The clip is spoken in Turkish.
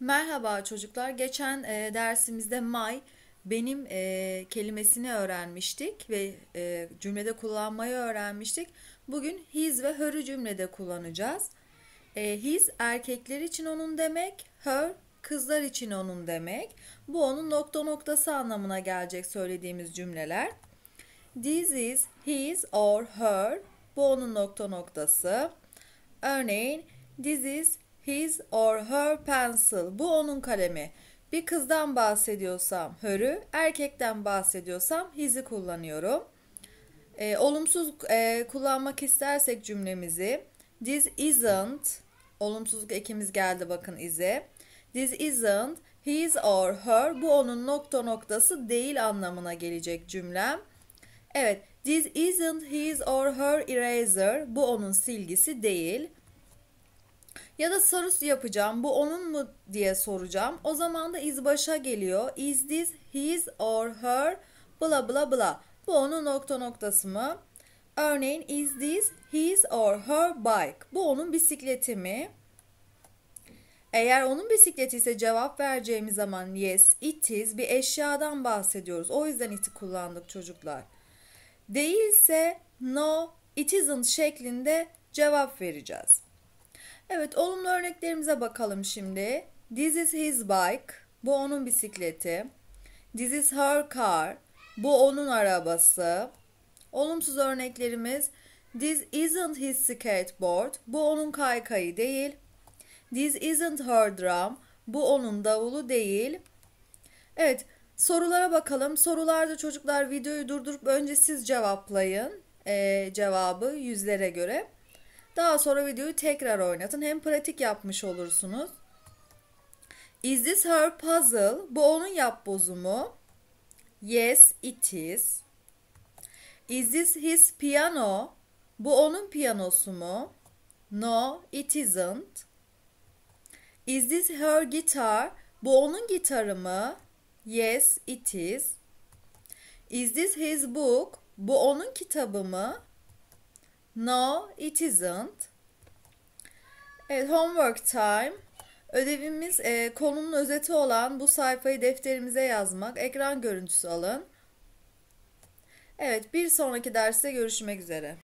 Merhaba çocuklar. Geçen e, dersimizde my benim e, kelimesini öğrenmiştik ve e, cümlede kullanmayı öğrenmiştik. Bugün his ve her'ı cümlede kullanacağız. E, his erkekler için onun demek, her kızlar için onun demek. Bu onun nokta noktası anlamına gelecek söylediğimiz cümleler. This is his or her. Bu onun nokta noktası. Örneğin this is his or her pencil. Bu onun kalemi. Bir kızdan bahsediyorsam her'ü, erkekten bahsediyorsam his'i kullanıyorum. E, olumsuz e, kullanmak istersek cümlemizi this isn't olumsuzluk ekimiz geldi bakın ize. This isn't his or her bu onun nokta noktası değil anlamına gelecek cümlem. Evet, this isn't his or her eraser bu onun silgisi değil. Ya da sarı yapacağım. Bu onun mu diye soracağım. O zaman da is başa geliyor. Is this his or her bla bla bla. Bu onun nokta noktası mı? Örneğin is this his or her bike? Bu onun bisikleti mi? Eğer onun bisikleti ise cevap vereceğimiz zaman yes it is bir eşyadan bahsediyoruz. O yüzden it'i kullandık çocuklar. Değilse no it isn't şeklinde cevap vereceğiz. Evet olumlu örneklerimize bakalım şimdi. This is his bike. Bu onun bisikleti. This is her car. Bu onun arabası. Olumsuz örneklerimiz This isn't his skateboard. Bu onun kaykayı değil. This isn't her drum. Bu onun davulu değil. Evet, sorulara bakalım. Sorularda çocuklar videoyu durdurup önce siz cevaplayın. Ee, cevabı yüzlere göre. Daha sonra videoyu tekrar oynatın. Hem pratik yapmış olursunuz. Is this her puzzle? Bu onun yap bozumu. Yes, it is. Is this his piano? Bu onun piyanosu mu? No, it isn't. Is this her guitar? Bu onun gitarı mı? Yes, it is. Is this his book? Bu onun kitabı mı? No, it isn't. Evet, homework time. Ödevimiz e, konunun özeti olan bu sayfayı defterimize yazmak. Ekran görüntüsü alın. Evet, bir sonraki derste görüşmek üzere.